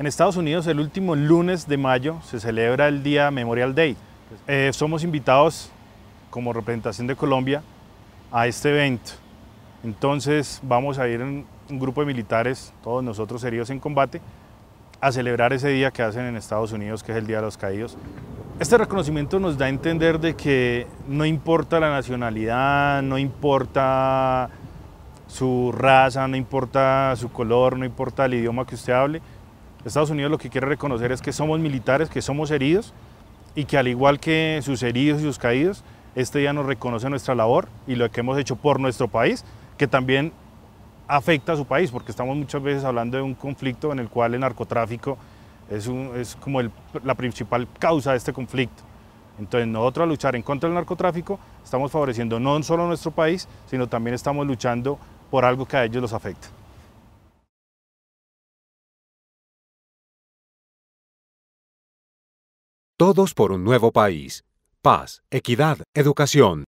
En Estados Unidos el último lunes de mayo se celebra el Día Memorial Day. Eh, somos invitados como representación de Colombia a este evento. Entonces vamos a ir en un grupo de militares, todos nosotros heridos en combate, a celebrar ese día que hacen en Estados Unidos, que es el Día de los Caídos. Este reconocimiento nos da a entender de que no importa la nacionalidad, no importa su raza, no importa su color, no importa el idioma que usted hable, Estados Unidos lo que quiere reconocer es que somos militares, que somos heridos y que al igual que sus heridos y sus caídos, este día nos reconoce nuestra labor y lo que hemos hecho por nuestro país, que también afecta a su país, porque estamos muchas veces hablando de un conflicto en el cual el narcotráfico es, como la principal causa de este conflicto. Entonces nosotros al luchar en contra del narcotráfico estamos favoreciendo no solo nuestro país, sino también estamos luchando por algo que a ellos los afecta. Todos por un nuevo país. Paz, equidad, educación.